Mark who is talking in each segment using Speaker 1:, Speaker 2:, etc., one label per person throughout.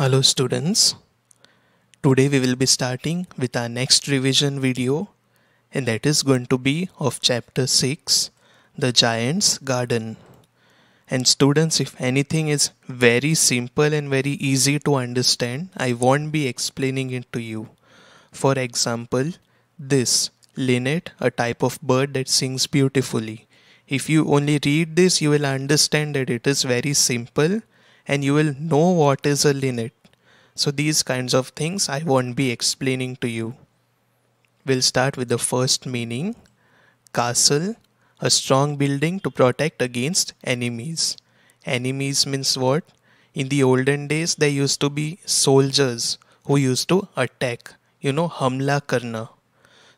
Speaker 1: Hello students. Today we will be starting with our next revision video and that is going to be of chapter 6 The Giant's Garden. And students if anything is very simple and very easy to understand I won't be explaining it to you. For example this linnet a type of bird that sings beautifully. If you only read this you will understand that it is very simple and you will know what is a linnet. So these kinds of things I won't be explaining to you. We'll start with the first meaning. Castle, a strong building to protect against enemies. Enemies means what? In the olden days there used to be soldiers who used to attack, you know, hamla karna.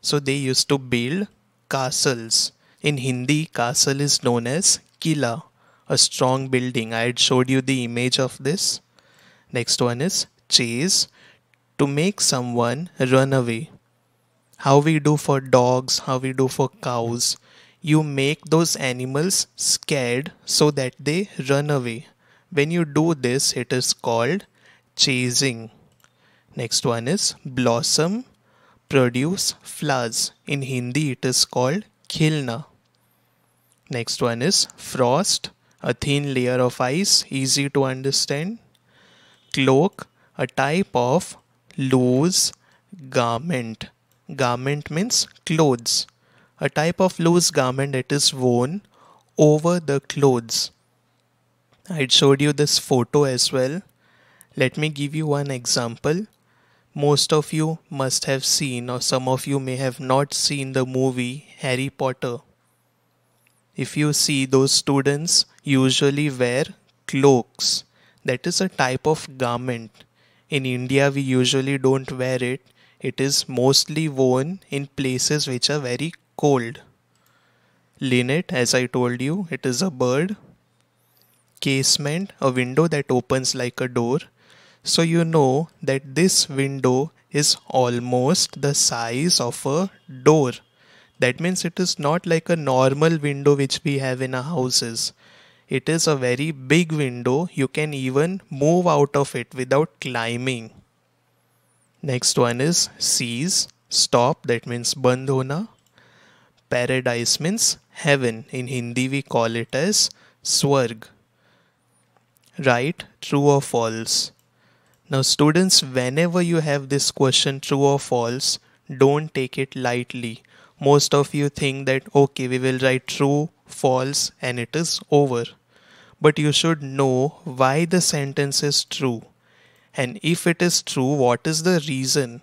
Speaker 1: So they used to build castles. In Hindi, castle is known as kila a strong building. I had showed you the image of this. Next one is chase, to make someone run away. How we do for dogs, how we do for cows. You make those animals scared so that they run away. When you do this, it is called chasing. Next one is blossom, produce flowers. In Hindi, it is called khilna. Next one is frost, a thin layer of ice, easy to understand. Cloak, a type of loose garment. Garment means clothes. A type of loose garment that is worn over the clothes. I showed you this photo as well. Let me give you one example. Most of you must have seen or some of you may have not seen the movie Harry Potter if you see those students usually wear cloaks that is a type of garment in india we usually don't wear it it is mostly worn in places which are very cold linnet as i told you it is a bird casement a window that opens like a door so you know that this window is almost the size of a door that means it is not like a normal window which we have in our houses. It is a very big window. You can even move out of it without climbing. Next one is cease, stop, that means bandh Paradise means heaven. In Hindi we call it as swarg. Right, true or false. Now students, whenever you have this question true or false, don't take it lightly most of you think that okay we will write true false and it is over but you should know why the sentence is true and if it is true what is the reason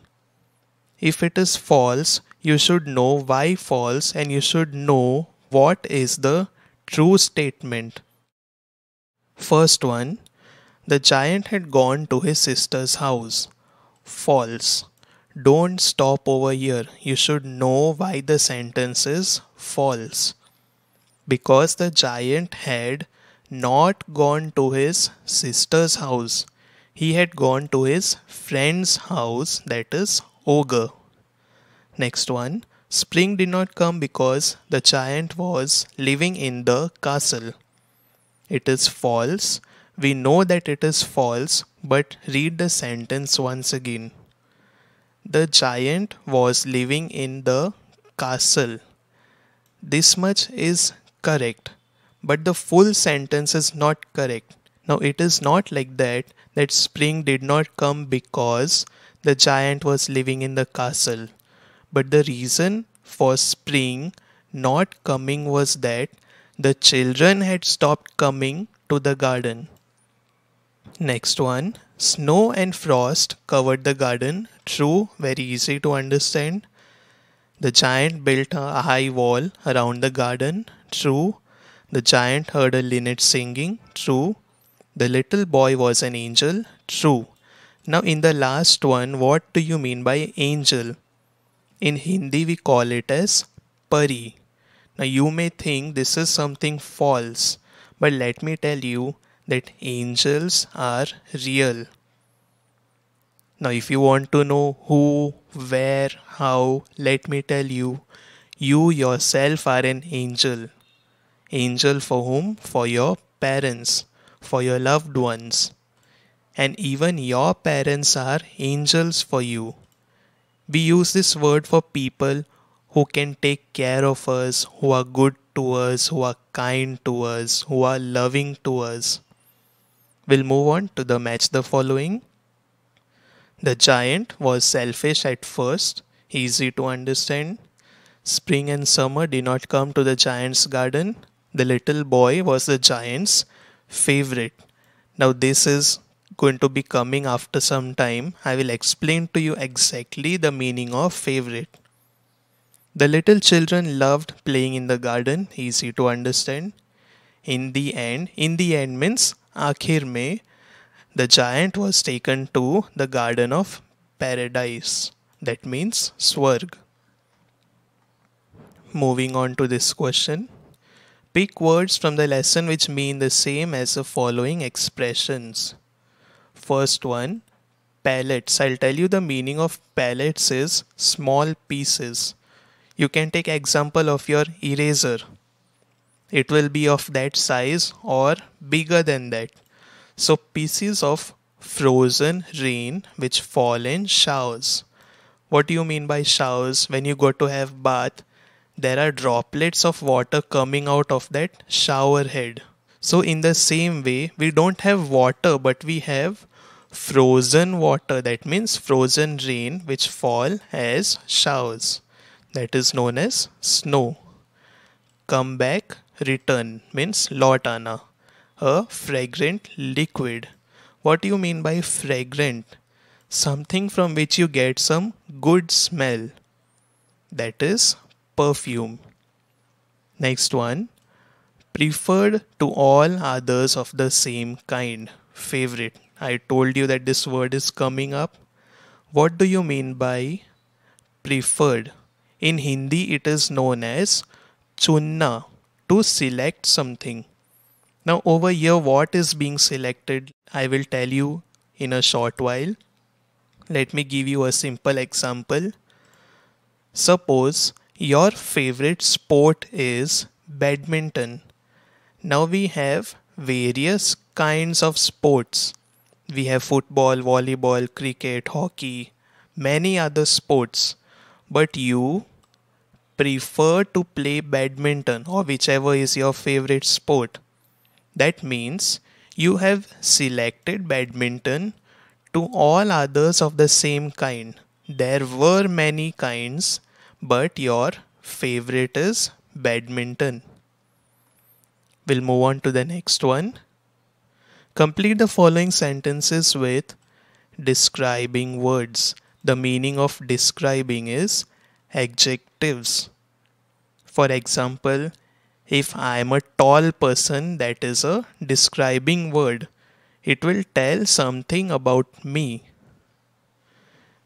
Speaker 1: if it is false you should know why false and you should know what is the true statement first one the giant had gone to his sister's house false don't stop over here. You should know why the sentence is false. Because the giant had not gone to his sister's house. He had gone to his friend's house, that is, ogre. Next one. Spring did not come because the giant was living in the castle. It is false. We know that it is false, but read the sentence once again. The giant was living in the castle. This much is correct, but the full sentence is not correct. Now, it is not like that, that spring did not come because the giant was living in the castle. But the reason for spring not coming was that the children had stopped coming to the garden. Next one Snow and frost covered the garden, true, very easy to understand. The giant built a high wall around the garden, true. The giant heard a linnet singing, true. The little boy was an angel, true. Now, in the last one, what do you mean by angel? In Hindi, we call it as pari. Now, you may think this is something false, but let me tell you, that angels are real. Now, if you want to know who, where, how, let me tell you, you yourself are an angel. Angel for whom? For your parents, for your loved ones. And even your parents are angels for you. We use this word for people who can take care of us, who are good to us, who are kind to us, who are loving to us. We'll move on to the match the following. The giant was selfish at first, easy to understand. Spring and summer did not come to the giant's garden. The little boy was the giant's favorite. Now, this is going to be coming after some time. I will explain to you exactly the meaning of favorite. The little children loved playing in the garden, easy to understand. In the end, in the end means the giant was taken to the garden of paradise. that means swarg. Moving on to this question. Pick words from the lesson which mean the same as the following expressions. First one, pellets. I'll tell you the meaning of pellets is small pieces. You can take example of your eraser it will be of that size or bigger than that. So pieces of frozen rain which fall in showers. What do you mean by showers? When you go to have bath, there are droplets of water coming out of that shower head. So in the same way, we don't have water but we have frozen water that means frozen rain which fall as showers that is known as snow. Come back return means lotana, a fragrant liquid. What do you mean by fragrant? Something from which you get some good smell. That is perfume. Next one, preferred to all others of the same kind. Favorite. I told you that this word is coming up. What do you mean by preferred? In Hindi, it is known as chunna to select something. Now over here what is being selected I will tell you in a short while. Let me give you a simple example. Suppose your favorite sport is badminton. Now we have various kinds of sports. We have football, volleyball, cricket, hockey, many other sports. But you prefer to play badminton or whichever is your favorite sport. That means you have selected badminton to all others of the same kind. There were many kinds, but your favorite is badminton. We'll move on to the next one. Complete the following sentences with describing words. The meaning of describing is adjectives. For example, if I am a tall person, that is a describing word. It will tell something about me.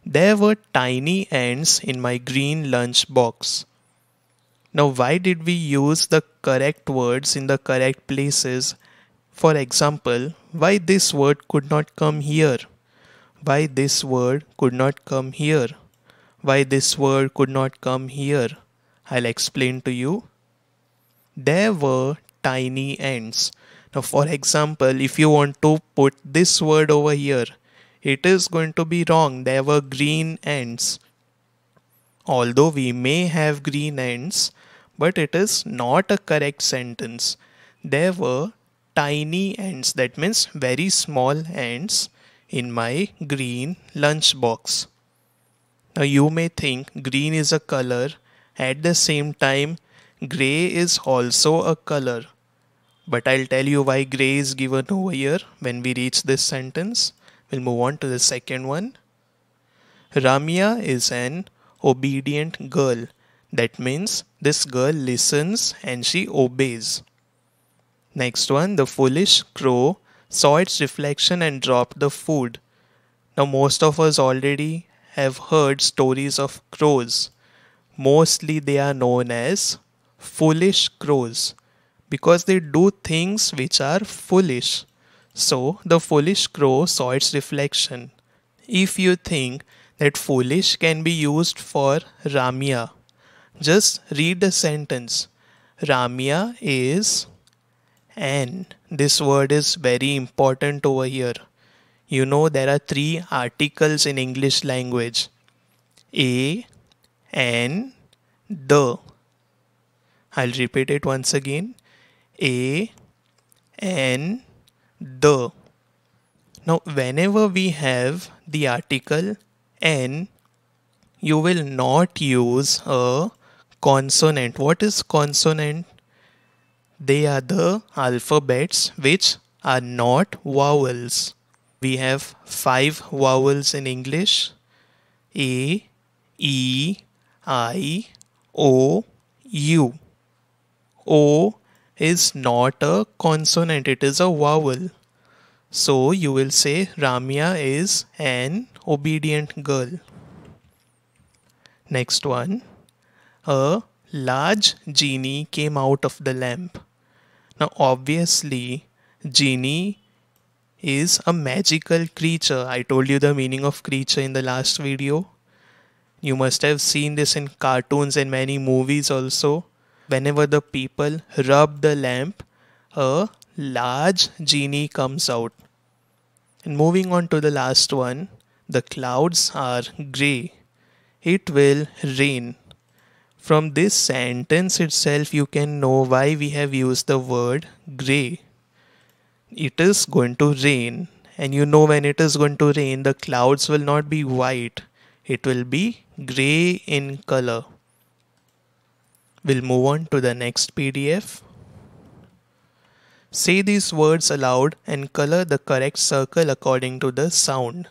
Speaker 1: There were tiny ants in my green lunch box. Now, why did we use the correct words in the correct places? For example, why this word could not come here? Why this word could not come here? why this word could not come here. I'll explain to you. There were tiny ends. Now for example, if you want to put this word over here, it is going to be wrong. There were green ends. Although we may have green ends, but it is not a correct sentence. There were tiny ends, that means very small ends in my green lunchbox. Now you may think green is a color, at the same time, gray is also a color. But I'll tell you why gray is given over here when we reach this sentence. We'll move on to the second one. Ramya is an obedient girl. That means this girl listens and she obeys. Next one, the foolish crow saw its reflection and dropped the food. Now, most of us already have heard stories of crows. Mostly they are known as foolish crows because they do things which are foolish. So the foolish crow saw its reflection. If you think that foolish can be used for Ramya, just read the sentence. Ramya is an. This word is very important over here you know there are three articles in English language a and the. I'll repeat it once again a and the. Now, whenever we have the article and you will not use a consonant. What is consonant? They are the alphabets which are not vowels we have five vowels in English A, E, I, O, U. O is not a consonant, it is a vowel. So you will say Ramya is an obedient girl. Next one. A large genie came out of the lamp. Now obviously genie is a magical creature. I told you the meaning of creature in the last video. You must have seen this in cartoons and many movies also. Whenever the people rub the lamp, a large genie comes out. And moving on to the last one, the clouds are grey. It will rain. From this sentence itself, you can know why we have used the word grey it is going to rain and you know when it is going to rain the clouds will not be white it will be gray in color we'll move on to the next pdf say these words aloud and color the correct circle according to the sound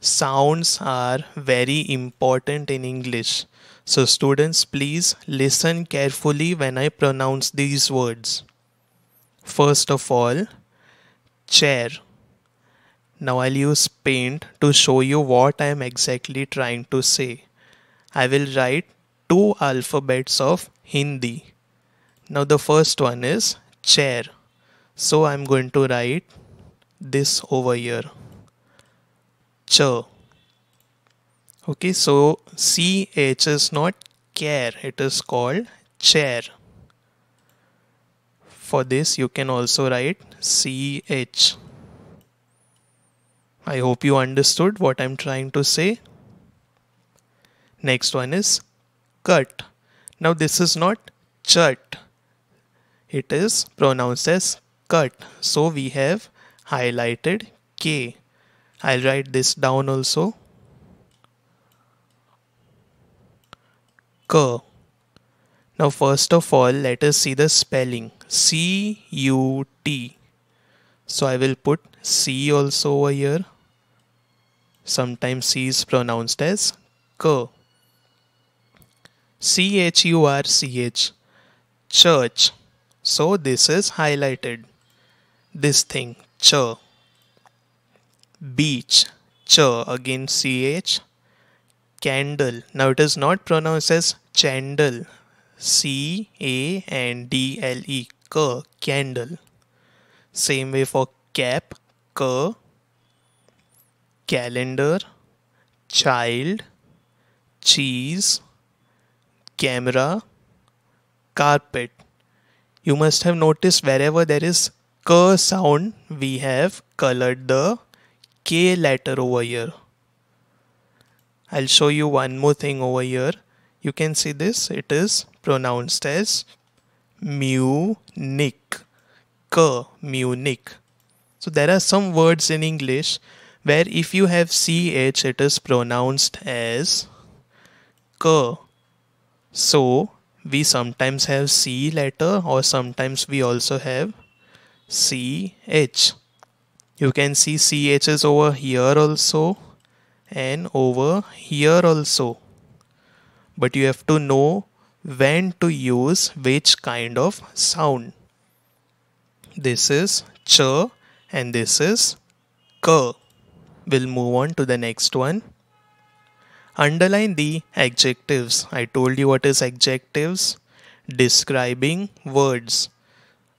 Speaker 1: sounds are very important in english so students please listen carefully when i pronounce these words first of all chair. Now I'll use paint to show you what I am exactly trying to say. I will write two alphabets of Hindi. Now the first one is chair. So I'm going to write this over here. Ch. Okay, so CH is not care, it is called chair for this you can also write CH. I hope you understood what I'm trying to say. Next one is cut. Now this is not chut. It is pronounced as cut. So we have highlighted K. I'll write this down also. K. Now first of all let us see the spelling. C U T. So I will put C also over here. Sometimes C is pronounced as K. C H U R C H. Church. So this is highlighted. This thing, ch. Beach, ch. Again, ch. Candle. Now it is not pronounced as chandel. C A N D L E ka, candle. Same way for cap, ka, calendar, child, cheese, camera, carpet. You must have noticed wherever there is ka sound, we have colored the k letter over here. I'll show you one more thing over here. You can see this, it is pronounced as Munich. K, Munich. So there are some words in English where if you have CH, it is pronounced as K. So we sometimes have C letter or sometimes we also have CH. You can see CH is over here also and over here also. But you have to know when to use which kind of sound. This is ch and this is k. We'll move on to the next one. Underline the adjectives. I told you what is adjectives. Describing words.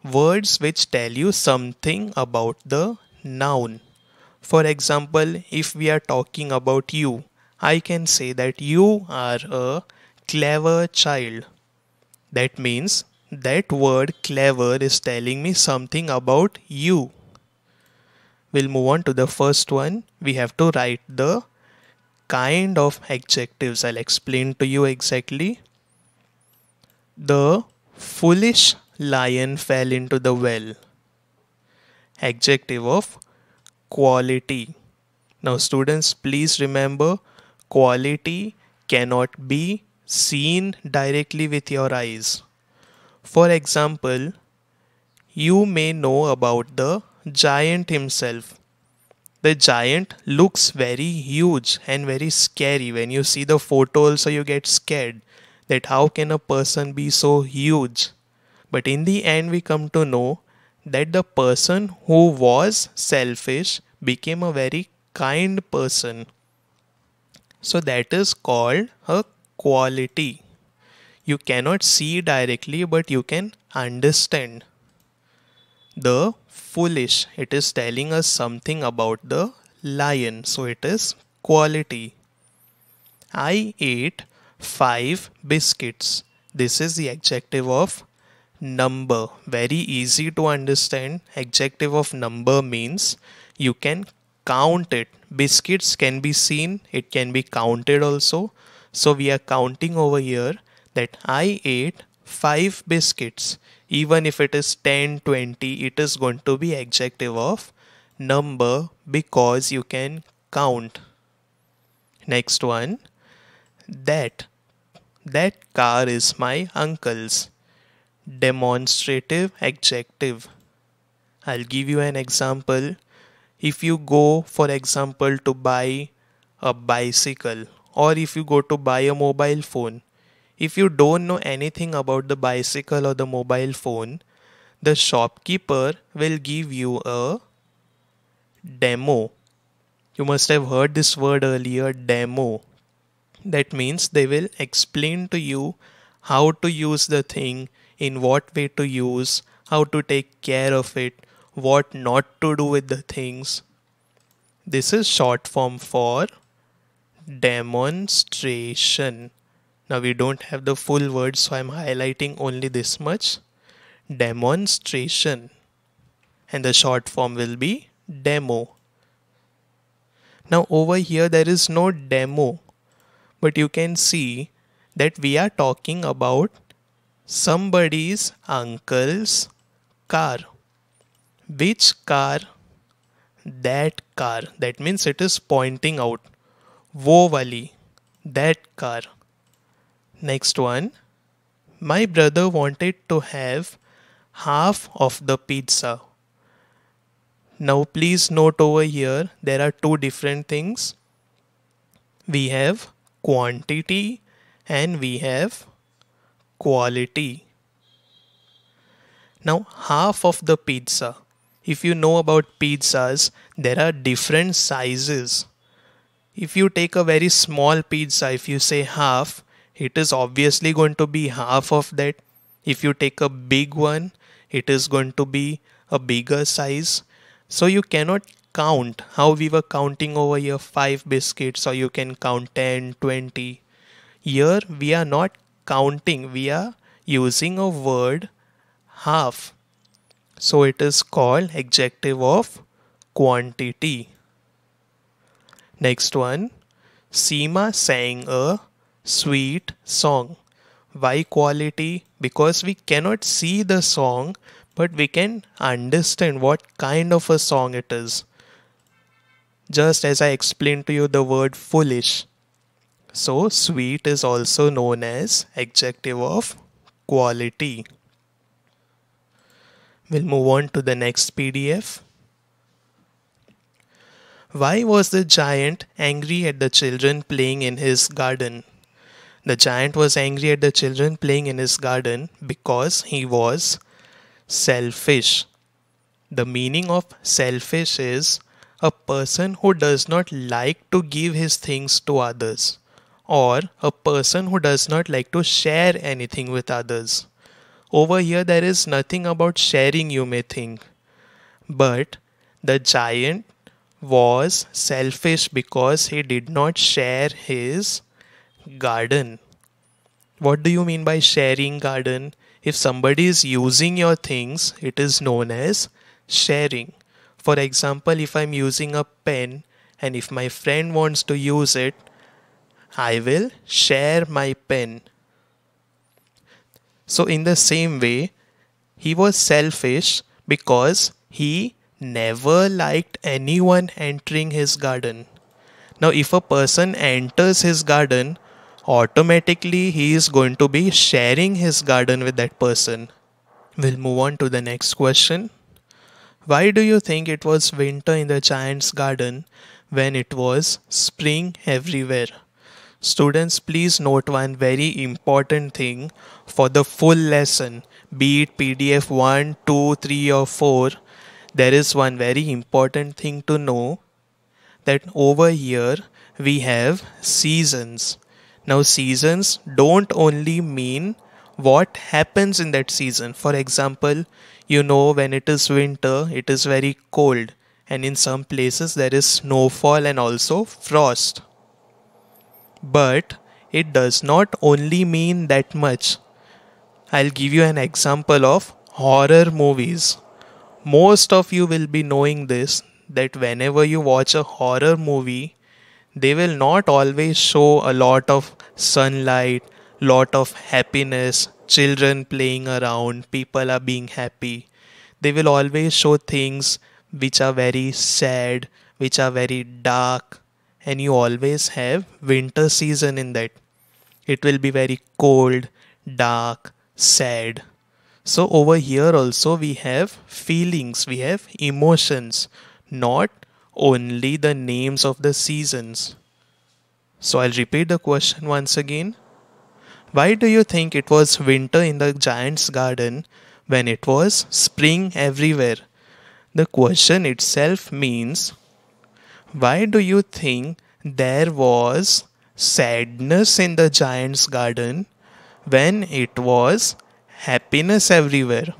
Speaker 1: Words which tell you something about the noun. For example, if we are talking about you, I can say that you are a clever child. That means that word clever is telling me something about you. We'll move on to the first one. We have to write the kind of adjectives. I'll explain to you exactly. The foolish lion fell into the well. Adjective of quality. Now students please remember quality cannot be seen directly with your eyes. For example, you may know about the giant himself. The giant looks very huge and very scary. When you see the photo, also you get scared that how can a person be so huge? But in the end, we come to know that the person who was selfish became a very kind person. So that is called a quality. You cannot see directly, but you can understand the foolish. It is telling us something about the lion. So it is quality. I ate five biscuits. This is the adjective of number. Very easy to understand. Adjective of number means you can count it. Biscuits can be seen, it can be counted also. So we are counting over here that I ate 5 biscuits. Even if it is 10, 20, it is going to be adjective of number because you can count. Next one, that. That car is my uncle's. Demonstrative adjective. I'll give you an example. If you go, for example, to buy a bicycle or if you go to buy a mobile phone, if you don't know anything about the bicycle or the mobile phone, the shopkeeper will give you a demo. You must have heard this word earlier demo. That means they will explain to you how to use the thing, in what way to use, how to take care of it, what not to do with the things. This is short form for demonstration. Now we don't have the full word, so I'm highlighting only this much demonstration. And the short form will be demo. Now over here there is no demo, but you can see that we are talking about somebody's uncle's car. Which car? That car. That means it is pointing out. वो वाली that car next one my brother wanted to have half of the pizza now please note over here there are two different things we have quantity and we have quality now, half of the pizza. If you know about pizzas, there are different sizes. If you take a very small pizza, if you say half, it is obviously going to be half of that. If you take a big one, it is going to be a bigger size. So you cannot count how we were counting over here 5 biscuits or you can count 10, 20. Here we are not counting, we are using a word half. So it is called adjective of quantity. Next one, Seema sang a sweet song. Why quality? Because we cannot see the song, but we can understand what kind of a song it is. Just as I explained to you the word foolish. So, sweet is also known as adjective of quality. We'll move on to the next PDF. Why was the giant angry at the children playing in his garden? The giant was angry at the children playing in his garden because he was selfish. The meaning of selfish is a person who does not like to give his things to others or a person who does not like to share anything with others. Over here, there is nothing about sharing, you may think. But the giant was selfish because he did not share his garden. What do you mean by sharing garden? If somebody is using your things, it is known as sharing. For example, if I'm using a pen and if my friend wants to use it, I will share my pen. So, in the same way, he was selfish because he never liked anyone entering his garden. Now, if a person enters his garden, automatically he is going to be sharing his garden with that person. We'll move on to the next question. Why do you think it was winter in the giant's garden when it was spring everywhere? Students, please note one very important thing for the full lesson, be it PDF 1, 2, 3, or 4 there is one very important thing to know that over here we have seasons. Now, seasons don't only mean what happens in that season. For example, you know, when it is winter, it is very cold, and in some places there is snowfall and also frost. But it does not only mean that much. I'll give you an example of horror movies most of you will be knowing this that whenever you watch a horror movie, they will not always show a lot of sunlight, lot of happiness, children playing around, people are being happy. They will always show things which are very sad, which are very dark, and you always have winter season in that. It will be very cold, dark, sad. So over here also we have feelings, we have emotions, not only the names of the seasons. So I'll repeat the question once again. Why do you think it was winter in the giant's garden when it was spring everywhere? The question itself means why do you think there was sadness in the giant's garden when it was happiness everywhere.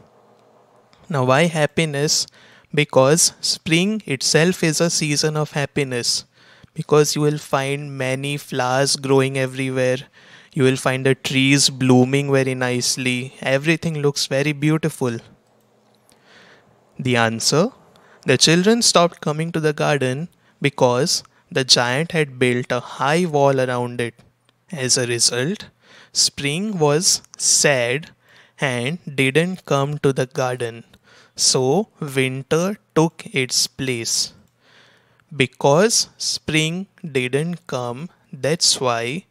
Speaker 1: Now, why happiness? Because spring itself is a season of happiness. Because you will find many flowers growing everywhere. You will find the trees blooming very nicely. Everything looks very beautiful. The answer the children stopped coming to the garden because the giant had built a high wall around it. As a result, spring was sad and didn't come to the garden. So winter took its place. Because spring didn't come, that's why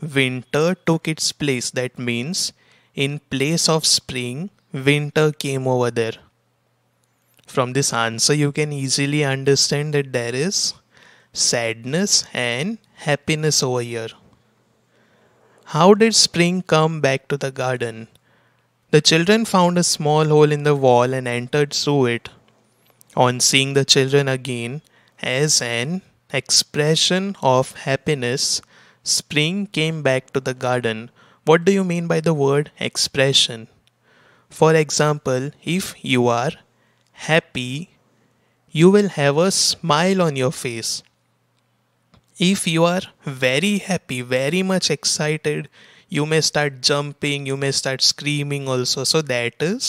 Speaker 1: winter took its place. That means in place of spring, winter came over there. From this answer, you can easily understand that there is sadness and happiness over here. How did spring come back to the garden? The children found a small hole in the wall and entered through it. On seeing the children again, as an expression of happiness, spring came back to the garden. What do you mean by the word expression? For example, if you are happy, you will have a smile on your face. If you are very happy, very much excited, you may start jumping you may start screaming also so that is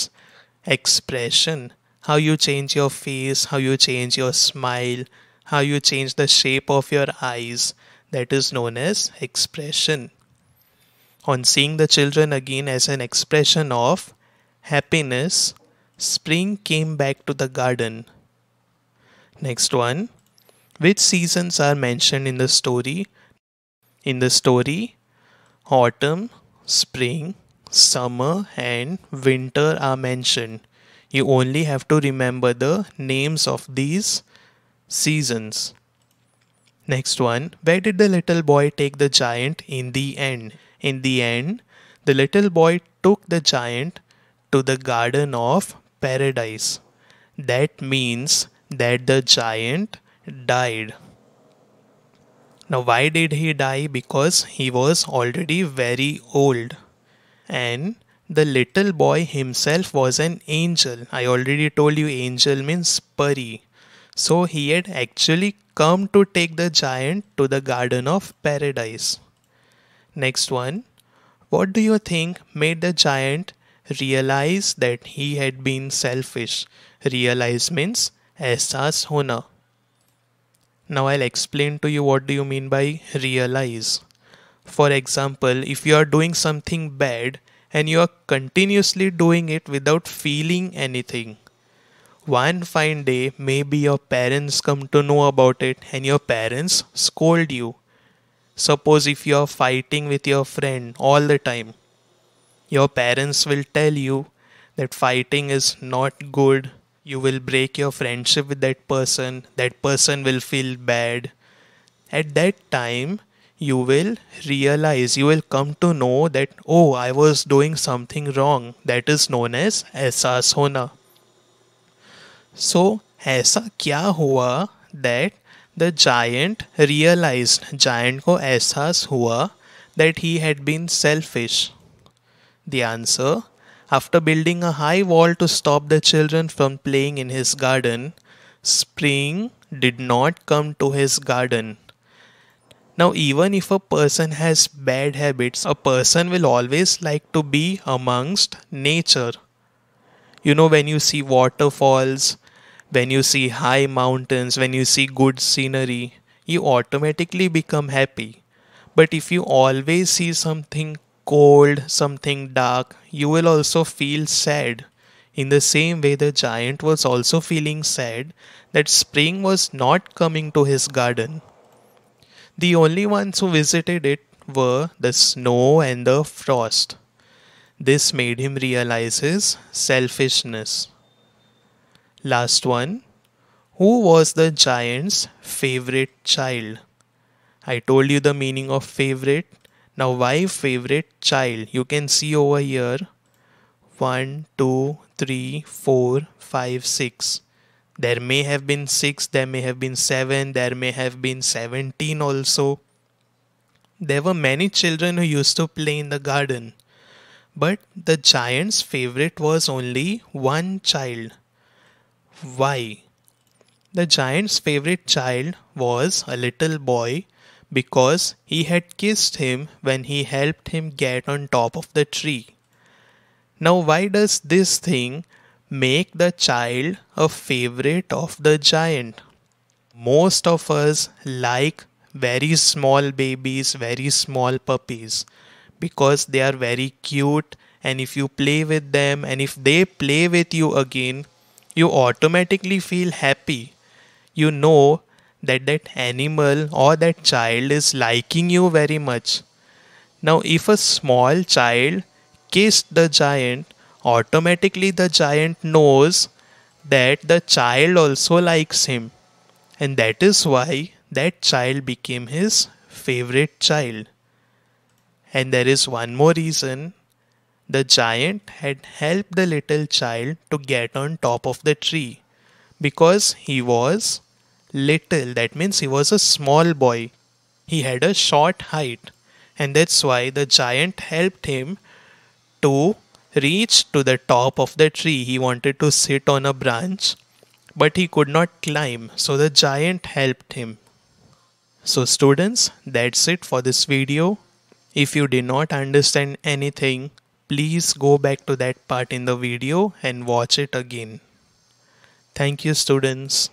Speaker 1: expression how you change your face how you change your smile how you change the shape of your eyes that is known as expression on seeing the children again as an expression of happiness spring came back to the garden next one which seasons are mentioned in the story in the story autumn, spring, summer and winter are mentioned. You only have to remember the names of these seasons. Next one, where did the little boy take the giant in the end? In the end, the little boy took the giant to the garden of paradise. That means that the giant died. Now, why did he die? Because he was already very old and the little boy himself was an angel. I already told you, angel means peri. So he had actually come to take the giant to the garden of paradise. Next one. What do you think made the giant realize that he had been selfish? Realize means asas hona. Now I'll explain to you what do you mean by realize. For example, if you are doing something bad and you are continuously doing it without feeling anything, one fine day maybe your parents come to know about it and your parents scold you. Suppose if you are fighting with your friend all the time, your parents will tell you that fighting is not good, you will break your friendship with that person, that person will feel bad. At that time, you will realize, you will come to know that, oh, I was doing something wrong. That is known as एहसास होना. So, ऐसा kya hua that the giant realized, giant ko एहसास hua that he had been selfish? The answer after building a high wall to stop the children from playing in his garden, spring did not come to his garden. Now, even if a person has bad habits, a person will always like to be amongst nature. You know, when you see waterfalls, when you see high mountains, when you see good scenery, you automatically become happy. But if you always see something cold, something dark, you will also feel sad. In the same way, the giant was also feeling sad that spring was not coming to his garden. The only ones who visited it were the snow and the frost. This made him realize his selfishness. Last one Who was the giant's favorite child? I told you the meaning of favorite now why favorite child you can see over here 1 2 3 4 5 6 there may have been 6 there may have been 7 there may have been 17 also there were many children who used to play in the garden but the giant's favorite was only one child why the giant's favorite child was a little boy because he had kissed him when he helped him get on top of the tree. Now, why does this thing make the child a favorite of the giant? Most of us like very small babies, very small puppies because they are very cute. And if you play with them and if they play with you again, you automatically feel happy. You know that that animal or that child is liking you very much. Now, if a small child kissed the giant, automatically the giant knows that the child also likes him, and that is why that child became his favorite child. And there is one more reason the giant had helped the little child to get on top of the tree because he was little, that means he was a small boy. He had a short height, and that's why the giant helped him to reach to the top of the tree. He wanted to sit on a branch, but he could not climb, so the giant helped him. So, students, that's it for this video. If you did not understand anything, please go back to that part in the video and watch it again. Thank you, students.